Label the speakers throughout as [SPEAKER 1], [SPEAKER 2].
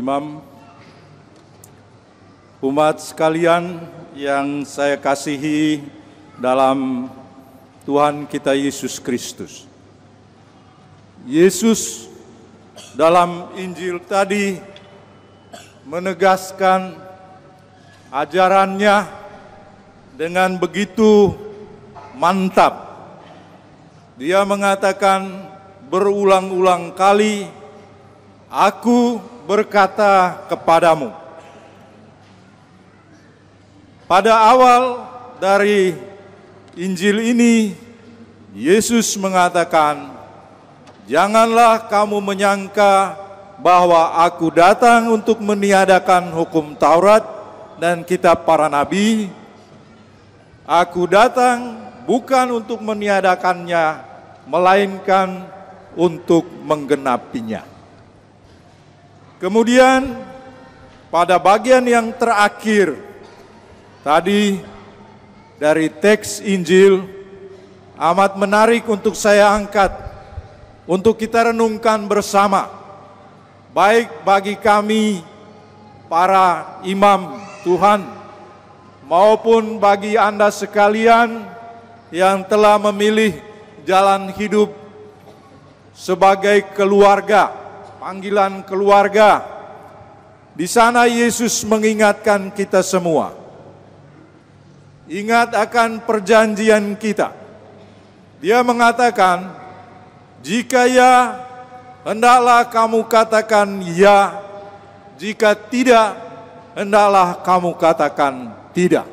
[SPEAKER 1] imam, umat sekalian yang saya kasihi dalam Tuhan kita Yesus Kristus. Yesus dalam Injil tadi menegaskan ajarannya dengan begitu mantap. Dia mengatakan berulang-ulang kali, Aku berkata kepadamu, pada awal dari Injil ini, Yesus mengatakan, "Janganlah kamu menyangka bahwa Aku datang untuk meniadakan hukum Taurat dan Kitab para Nabi. Aku datang bukan untuk meniadakannya, melainkan untuk menggenapinya." Kemudian pada bagian yang terakhir tadi dari teks Injil amat menarik untuk saya angkat untuk kita renungkan bersama baik bagi kami para imam Tuhan maupun bagi Anda sekalian yang telah memilih jalan hidup sebagai keluarga panggilan keluarga. Di sana Yesus mengingatkan kita semua. Ingat akan perjanjian kita. Dia mengatakan, "Jika ya, hendaklah kamu katakan ya. Jika tidak, hendaklah kamu katakan tidak."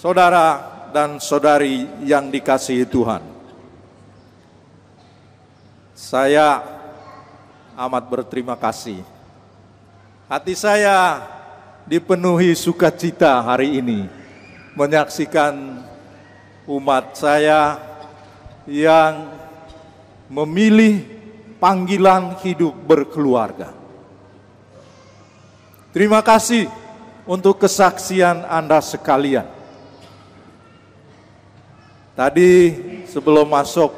[SPEAKER 1] Saudara dan saudari yang dikasihi Tuhan, saya amat berterima kasih. Hati saya dipenuhi sukacita hari ini menyaksikan umat saya yang memilih panggilan hidup berkeluarga. Terima kasih untuk kesaksian Anda sekalian. Tadi sebelum masuk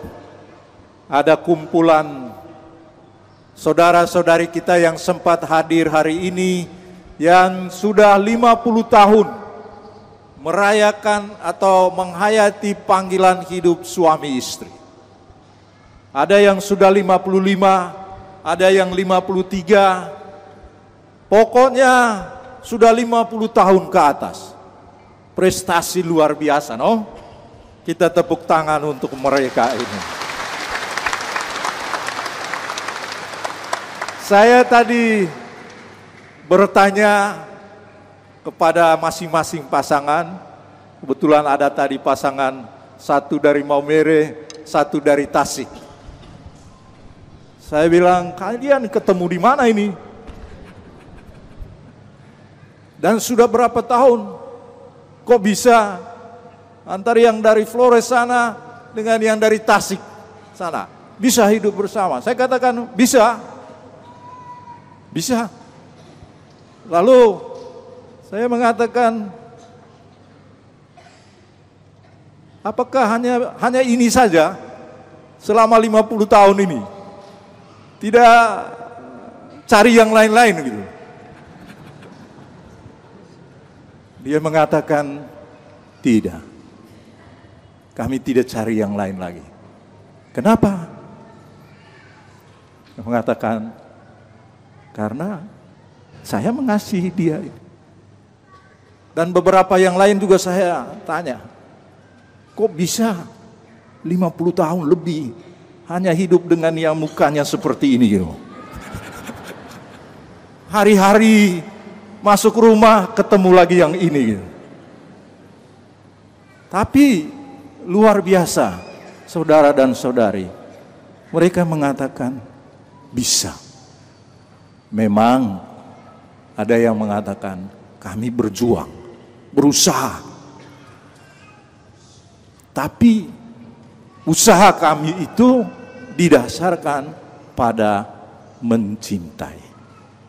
[SPEAKER 1] ada kumpulan saudara-saudari kita yang sempat hadir hari ini yang sudah 50 tahun merayakan atau menghayati panggilan hidup suami istri. Ada yang sudah 55, ada yang 53. Pokoknya sudah 50 tahun ke atas. Prestasi luar biasa, no? Kita tepuk tangan untuk mereka ini. Saya tadi bertanya kepada masing-masing pasangan. Kebetulan ada tadi pasangan satu dari Maumere, satu dari Tasik. Saya bilang, kalian ketemu di mana ini? Dan sudah berapa tahun? Kok bisa antara yang dari Flores sana dengan yang dari Tasik sana? Bisa hidup bersama. Saya katakan bisa, bisa. Lalu saya mengatakan apakah hanya hanya ini saja selama 50 tahun ini? Tidak cari yang lain-lain gitu. Dia mengatakan tidak. Kami tidak cari yang lain lagi. Kenapa? Dia mengatakan karena saya mengasihi dia. Dan beberapa yang lain juga saya tanya, kok bisa 50 tahun lebih hanya hidup dengan yang mukanya seperti ini Hari-hari masuk rumah ketemu lagi yang ini Tapi luar biasa saudara dan saudari. Mereka mengatakan bisa. Memang ada yang mengatakan kami berjuang, berusaha. Tapi usaha kami itu didasarkan pada mencintai.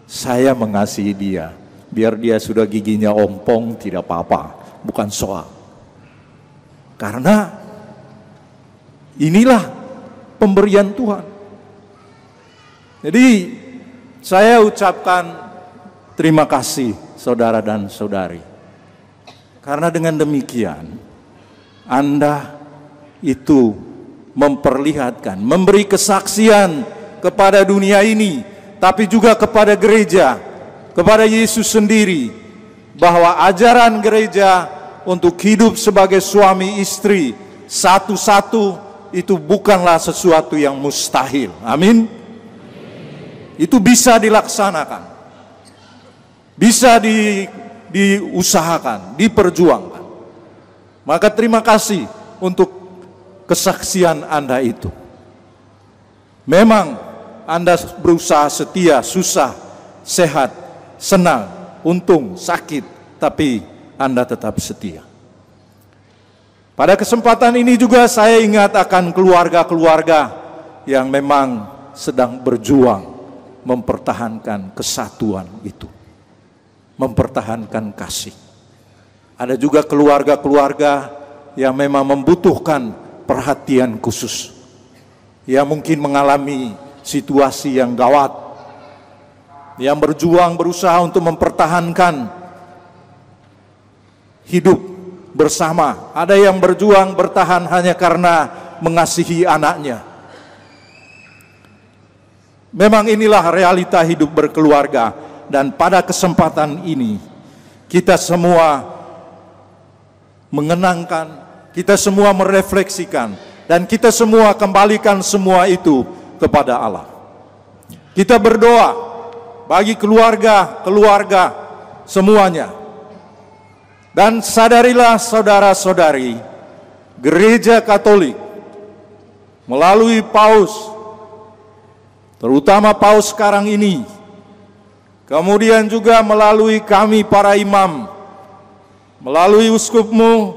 [SPEAKER 1] Saya mengasihi dia. Biar dia sudah giginya ompong tidak apa-apa, bukan soal. Karena inilah pemberian Tuhan. Jadi saya ucapkan terima kasih saudara dan saudari. Karena dengan demikian Anda itu memperlihatkan, memberi kesaksian kepada dunia ini, tapi juga kepada gereja, kepada Yesus sendiri bahwa ajaran gereja untuk hidup sebagai suami istri satu-satu itu bukanlah sesuatu yang mustahil. Amin itu bisa dilaksanakan. Bisa di, diusahakan, diperjuangkan. Maka terima kasih untuk kesaksian Anda itu. Memang Anda berusaha setia, susah, sehat, senang, untung, sakit, tapi Anda tetap setia. Pada kesempatan ini juga saya ingat akan keluarga-keluarga yang memang sedang berjuang mempertahankan kesatuan itu. Mempertahankan kasih. Ada juga keluarga-keluarga yang memang membutuhkan perhatian khusus. Yang mungkin mengalami situasi yang gawat. Yang berjuang berusaha untuk mempertahankan hidup bersama. Ada yang berjuang bertahan hanya karena mengasihi anaknya Memang inilah realita hidup berkeluarga dan pada kesempatan ini kita semua mengenangkan, kita semua merefleksikan dan kita semua kembalikan semua itu kepada Allah. Kita berdoa bagi keluarga, keluarga semuanya. Dan sadarilah saudara-saudari, gereja Katolik melalui Paus terutama paus sekarang ini. Kemudian juga melalui kami para imam, melalui uskupmu,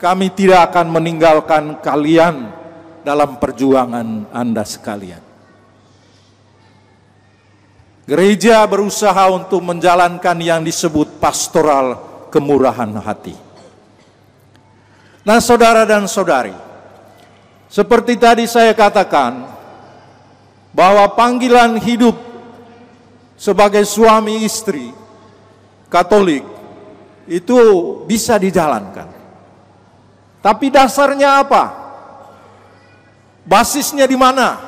[SPEAKER 1] kami tidak akan meninggalkan kalian dalam perjuangan Anda sekalian. Gereja berusaha untuk menjalankan yang disebut pastoral kemurahan hati. Nah, saudara dan saudari, seperti tadi saya katakan, bahwa panggilan hidup sebagai suami istri Katolik itu bisa dijalankan. Tapi dasarnya apa? Basisnya di mana?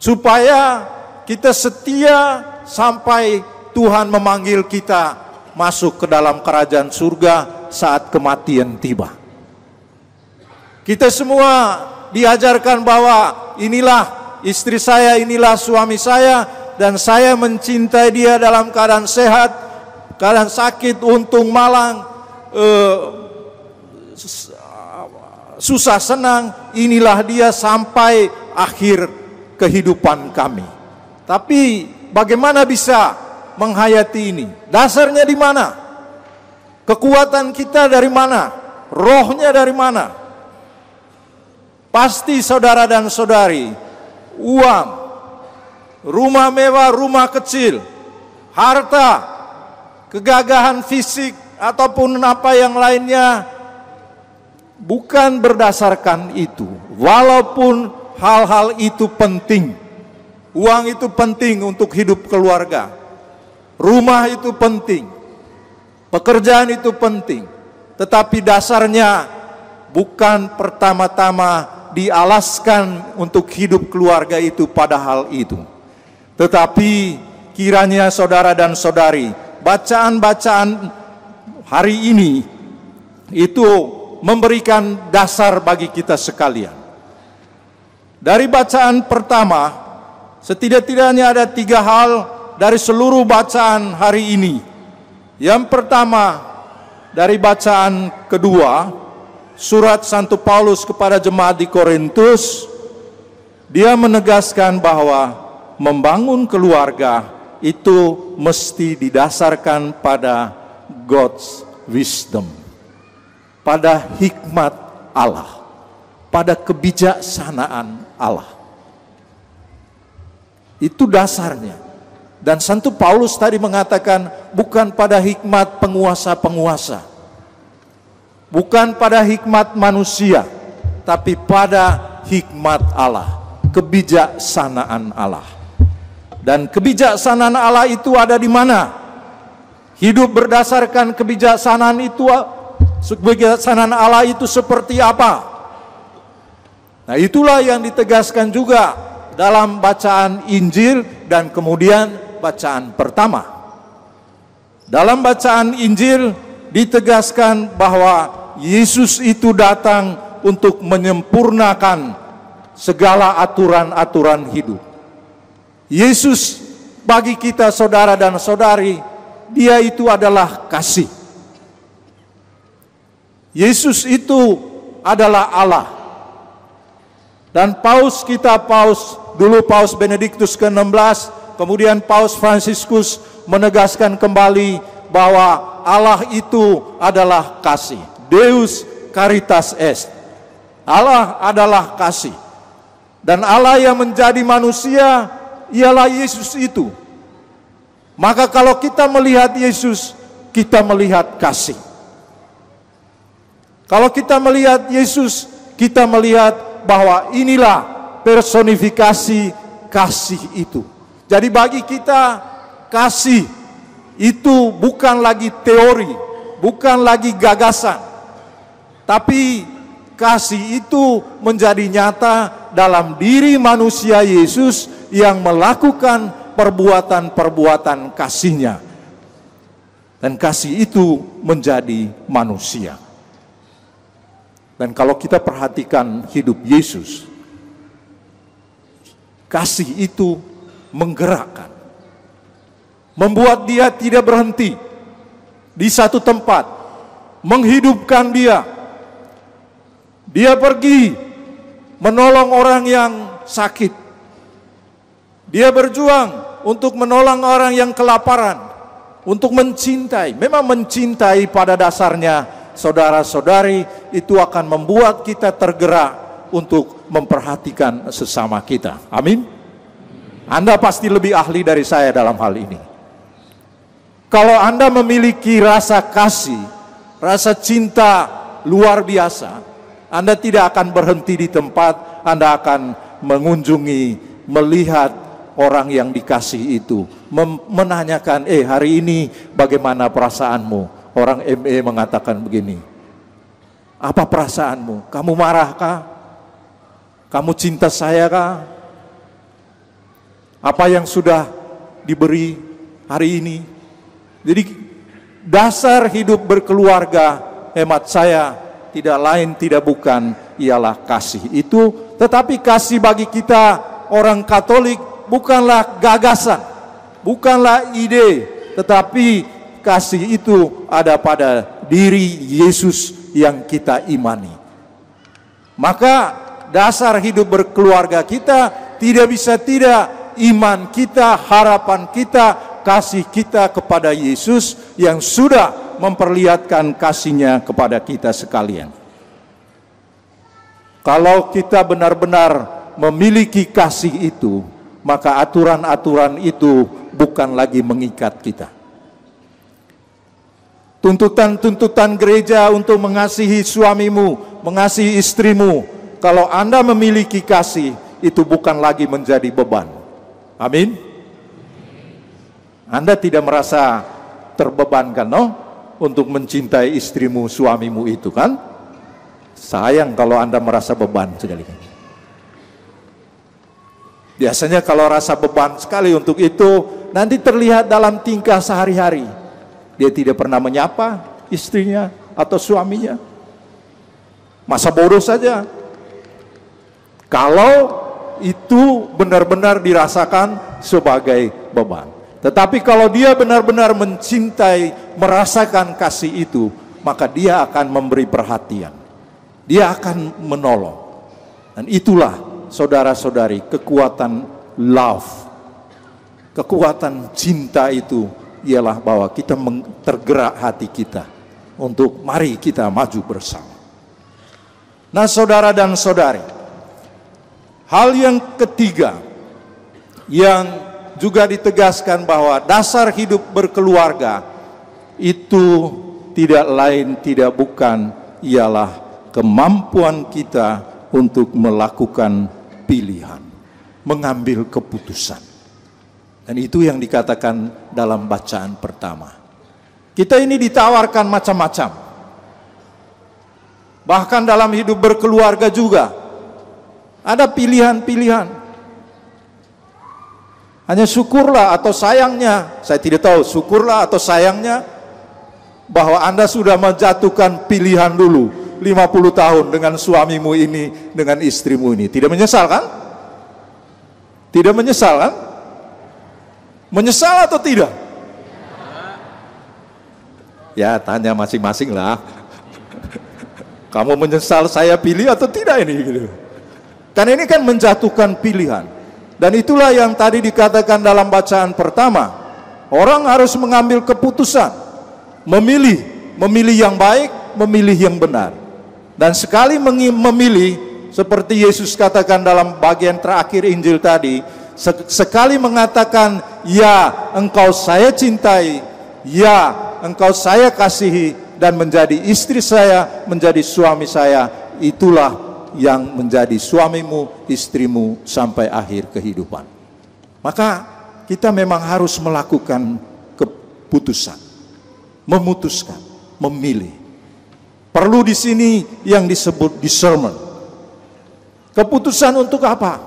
[SPEAKER 1] Supaya kita setia sampai Tuhan memanggil kita masuk ke dalam kerajaan surga saat kematian tiba. Kita semua diajarkan bahwa inilah istri saya inilah suami saya dan saya mencintai dia dalam keadaan sehat, keadaan sakit, untung malang, eh, susah senang, inilah dia sampai akhir kehidupan kami. Tapi bagaimana bisa menghayati ini? Dasarnya di mana? Kekuatan kita dari mana? Rohnya dari mana? Pasti saudara dan saudari, uang, rumah mewah, rumah kecil, harta, kegagahan fisik ataupun apa yang lainnya bukan berdasarkan itu. Walaupun hal-hal itu penting. Uang itu penting untuk hidup keluarga. Rumah itu penting. Pekerjaan itu penting. Tetapi dasarnya bukan pertama-tama dialaskan untuk hidup keluarga itu pada hal itu. Tetapi kiranya saudara dan saudari, bacaan-bacaan hari ini itu memberikan dasar bagi kita sekalian. Dari bacaan pertama, setidak-tidaknya ada tiga hal dari seluruh bacaan hari ini. Yang pertama, dari bacaan kedua, surat Santo Paulus kepada jemaat di Korintus, dia menegaskan bahwa membangun keluarga itu mesti didasarkan pada God's wisdom, pada hikmat Allah, pada kebijaksanaan Allah. Itu dasarnya. Dan Santo Paulus tadi mengatakan bukan pada hikmat penguasa-penguasa bukan pada hikmat manusia, tapi pada hikmat Allah, kebijaksanaan Allah. Dan kebijaksanaan Allah itu ada di mana? Hidup berdasarkan kebijaksanaan itu kebijaksanaan Allah itu seperti apa? Nah, itulah yang ditegaskan juga dalam bacaan Injil dan kemudian bacaan pertama. Dalam bacaan Injil ditegaskan bahwa Yesus itu datang untuk menyempurnakan segala aturan-aturan hidup. Yesus bagi kita saudara dan saudari, dia itu adalah kasih. Yesus itu adalah Allah. Dan paus kita paus dulu paus Benediktus ke-16, kemudian paus Fransiskus menegaskan kembali bahwa Allah itu adalah kasih. Deus caritas est. Allah adalah kasih. Dan Allah yang menjadi manusia ialah Yesus itu. Maka kalau kita melihat Yesus, kita melihat kasih. Kalau kita melihat Yesus, kita melihat bahwa inilah personifikasi kasih itu. Jadi bagi kita kasih itu bukan lagi teori, bukan lagi gagasan, tapi kasih itu menjadi nyata dalam diri manusia Yesus yang melakukan perbuatan-perbuatan kasihnya. Dan kasih itu menjadi manusia. Dan kalau kita perhatikan hidup Yesus, kasih itu menggerakkan membuat dia tidak berhenti di satu tempat, menghidupkan dia. Dia pergi menolong orang yang sakit. Dia berjuang untuk menolong orang yang kelaparan, untuk mencintai. Memang mencintai pada dasarnya saudara-saudari itu akan membuat kita tergerak untuk memperhatikan sesama kita. Amin. Anda pasti lebih ahli dari saya dalam hal ini. Kalau Anda memiliki rasa kasih, rasa cinta luar biasa, Anda tidak akan berhenti di tempat, Anda akan mengunjungi, melihat orang yang dikasih itu, menanyakan, "Eh, hari ini bagaimana perasaanmu?" Orang ME mengatakan begini, "Apa perasaanmu? Kamu marahkah? Kamu cinta saya kah?" apa yang sudah diberi hari ini jadi dasar hidup berkeluarga hemat saya tidak lain tidak bukan ialah kasih itu. Tetapi kasih bagi kita orang Katolik bukanlah gagasan, bukanlah ide, tetapi kasih itu ada pada diri Yesus yang kita imani. Maka dasar hidup berkeluarga kita tidak bisa tidak iman kita, harapan kita, kasih kita kepada Yesus yang sudah memperlihatkan kasihnya kepada kita sekalian. Kalau kita benar-benar memiliki kasih itu, maka aturan-aturan itu bukan lagi mengikat kita. Tuntutan-tuntutan gereja untuk mengasihi suamimu, mengasihi istrimu, kalau Anda memiliki kasih, itu bukan lagi menjadi beban. Amin. Anda tidak merasa terbebankan, no? Untuk mencintai istrimu, suamimu itu kan? Sayang kalau Anda merasa beban sekali. Biasanya kalau rasa beban sekali untuk itu, nanti terlihat dalam tingkah sehari-hari. Dia tidak pernah menyapa istrinya atau suaminya. Masa bodoh saja. Kalau itu benar-benar dirasakan sebagai beban. Tetapi kalau dia benar-benar mencintai, merasakan kasih itu, maka dia akan memberi perhatian. Dia akan menolong. Dan itulah saudara-saudari kekuatan love. Kekuatan cinta itu ialah bahwa kita tergerak hati kita untuk mari kita maju bersama. Nah, saudara dan saudari, hal yang ketiga yang juga ditegaskan bahwa dasar hidup berkeluarga itu tidak lain tidak bukan ialah kemampuan kita untuk melakukan pilihan, mengambil keputusan. Dan itu yang dikatakan dalam bacaan pertama. Kita ini ditawarkan macam-macam. Bahkan dalam hidup berkeluarga juga ada pilihan-pilihan hanya syukurlah atau sayangnya, saya tidak tahu, syukurlah atau sayangnya bahwa Anda sudah menjatuhkan pilihan dulu 50 tahun dengan suamimu ini, dengan istrimu ini. Tidak menyesal kan? Tidak menyesal kan? Menyesal atau tidak? Ya, tanya masing-masing lah. Kamu menyesal saya pilih atau tidak ini Karena gitu. ini kan menjatuhkan pilihan. Dan itulah yang tadi dikatakan dalam bacaan pertama. Orang harus mengambil keputusan, memilih, memilih yang baik, memilih yang benar. Dan sekali memilih, seperti Yesus katakan dalam bagian terakhir Injil tadi, sekali mengatakan, "Ya, engkau saya cintai, ya, engkau saya kasihi, dan menjadi istri saya, menjadi suami saya." Itulah yang menjadi suamimu, istrimu sampai akhir kehidupan. Maka kita memang harus melakukan keputusan, memutuskan, memilih. Perlu di sini yang disebut discernment. Keputusan untuk apa?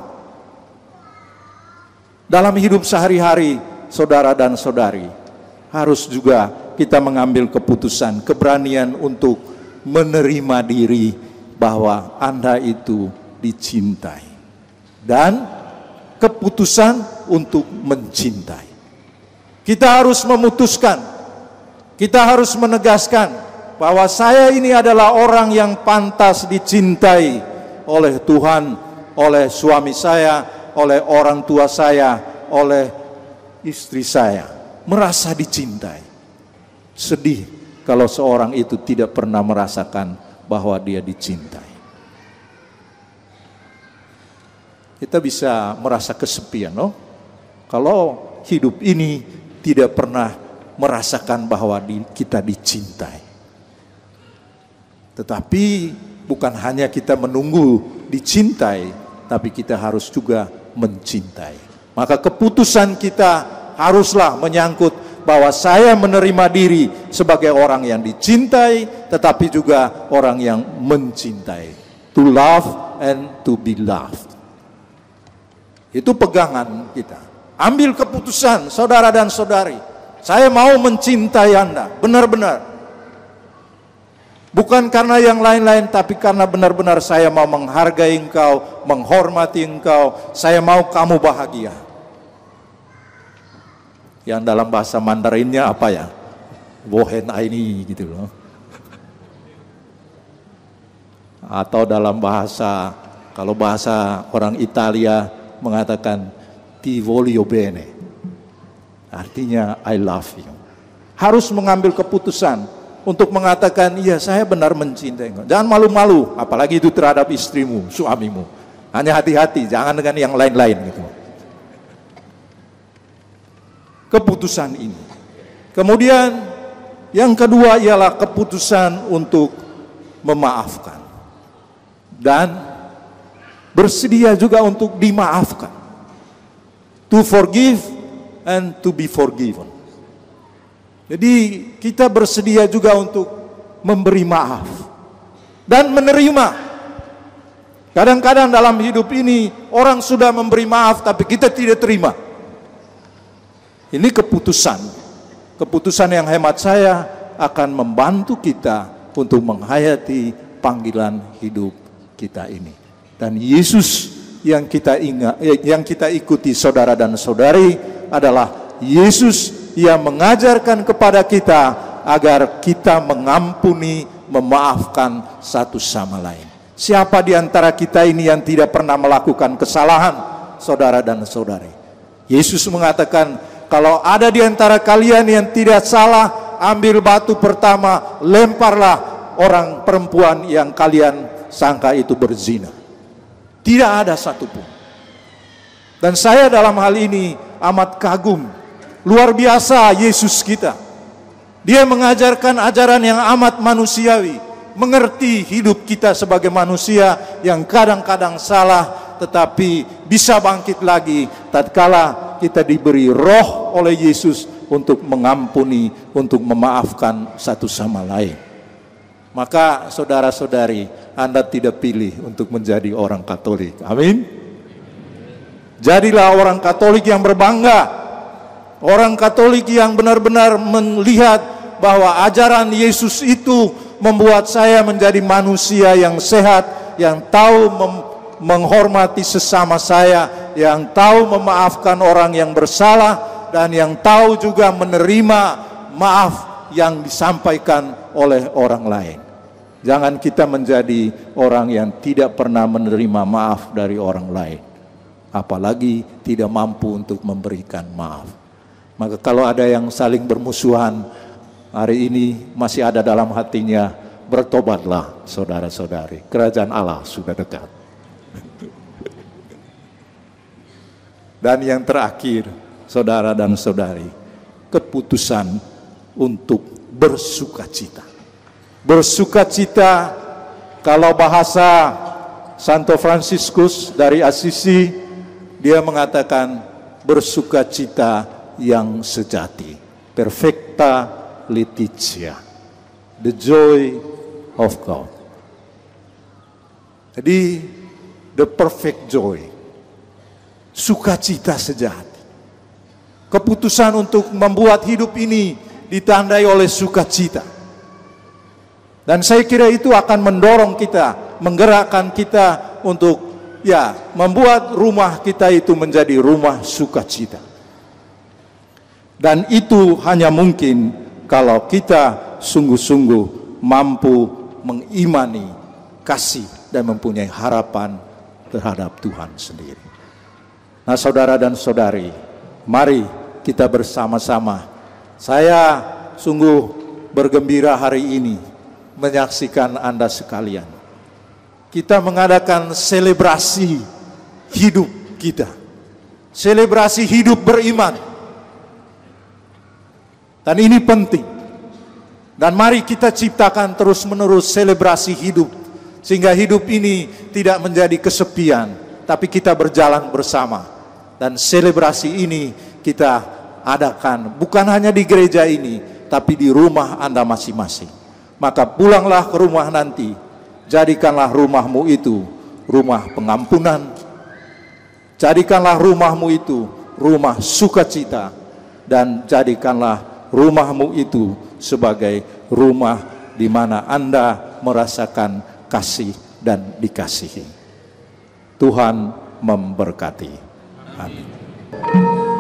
[SPEAKER 1] Dalam hidup sehari-hari, saudara dan saudari, harus juga kita mengambil keputusan, keberanian untuk menerima diri bahwa Anda itu dicintai dan keputusan untuk mencintai. Kita harus memutuskan, kita harus menegaskan bahwa saya ini adalah orang yang pantas dicintai oleh Tuhan, oleh suami saya, oleh orang tua saya, oleh istri saya. Merasa dicintai. Sedih kalau seorang itu tidak pernah merasakan bahwa dia dicintai. Kita bisa merasa kesepian, loh. Kalau hidup ini tidak pernah merasakan bahwa kita dicintai. Tetapi bukan hanya kita menunggu dicintai, tapi kita harus juga mencintai. Maka keputusan kita haruslah menyangkut bahwa saya menerima diri sebagai orang yang dicintai, tetapi juga orang yang mencintai. To love and to be loved. Itu pegangan kita. Ambil keputusan, saudara dan saudari. Saya mau mencintai Anda, benar-benar. Bukan karena yang lain-lain, tapi karena benar-benar saya mau menghargai engkau, menghormati engkau, saya mau kamu bahagia. Yang dalam bahasa Mandarinnya apa ya? Wohen aini gitu loh. atau dalam bahasa kalau bahasa orang Italia mengatakan ti voglio bene. Artinya I love you. Harus mengambil keputusan untuk mengatakan iya saya benar mencintai engkau. Jangan malu-malu apalagi itu terhadap istrimu, suamimu. Hanya hati-hati jangan dengan yang lain-lain gitu. Keputusan ini. Kemudian yang kedua ialah keputusan untuk memaafkan dan bersedia juga untuk dimaafkan. To forgive and to be forgiven. Jadi kita bersedia juga untuk memberi maaf dan menerima. Kadang-kadang dalam hidup ini orang sudah memberi maaf tapi kita tidak terima. Ini keputusan. Keputusan yang hemat saya akan membantu kita untuk menghayati panggilan hidup kita ini. Dan Yesus yang kita ingat eh, yang kita ikuti saudara dan saudari adalah Yesus yang mengajarkan kepada kita agar kita mengampuni, memaafkan satu sama lain. Siapa di antara kita ini yang tidak pernah melakukan kesalahan, saudara dan saudari? Yesus mengatakan, "Kalau ada di antara kalian yang tidak salah, ambil batu pertama, lemparlah orang perempuan yang kalian sangka itu berzina. Tidak ada satupun. Dan saya dalam hal ini amat kagum. Luar biasa Yesus kita. Dia mengajarkan ajaran yang amat manusiawi. Mengerti hidup kita sebagai manusia yang kadang-kadang salah tetapi bisa bangkit lagi tatkala kita diberi roh oleh Yesus untuk mengampuni, untuk memaafkan satu sama lain. Maka saudara-saudari, Anda tidak pilih untuk menjadi orang Katolik. Amin. Jadilah orang Katolik yang berbangga. Orang Katolik yang benar-benar melihat bahwa ajaran Yesus itu membuat saya menjadi manusia yang sehat, yang tahu menghormati sesama saya, yang tahu memaafkan orang yang bersalah dan yang tahu juga menerima maaf yang disampaikan oleh orang lain. Jangan kita menjadi orang yang tidak pernah menerima maaf dari orang lain, apalagi tidak mampu untuk memberikan maaf. Maka, kalau ada yang saling bermusuhan hari ini masih ada dalam hatinya, bertobatlah, saudara-saudari. Kerajaan Allah sudah dekat. Dan yang terakhir, saudara dan saudari, keputusan untuk bersuka cita. Bersuka cita kalau bahasa Santo Fransiskus dari Assisi, dia mengatakan bersuka cita yang sejati. Perfecta litigia, The joy of God. Jadi, the perfect joy. Sukacita sejati. Keputusan untuk membuat hidup ini ditandai oleh sukacita. Dan saya kira itu akan mendorong kita, menggerakkan kita untuk ya membuat rumah kita itu menjadi rumah sukacita. Dan itu hanya mungkin kalau kita sungguh-sungguh mampu mengimani kasih dan mempunyai harapan terhadap Tuhan sendiri. Nah, saudara dan saudari, mari kita bersama-sama saya sungguh bergembira hari ini menyaksikan Anda sekalian. Kita mengadakan selebrasi hidup kita. Selebrasi hidup beriman. Dan ini penting. Dan mari kita ciptakan terus-menerus selebrasi hidup sehingga hidup ini tidak menjadi kesepian, tapi kita berjalan bersama. Dan selebrasi ini kita adakan bukan hanya di gereja ini, tapi di rumah Anda masing-masing. Maka pulanglah ke rumah nanti, jadikanlah rumahmu itu rumah pengampunan. Jadikanlah rumahmu itu rumah sukacita dan jadikanlah rumahmu itu sebagai rumah di mana Anda merasakan kasih dan dikasihi. Tuhan memberkati. Amin.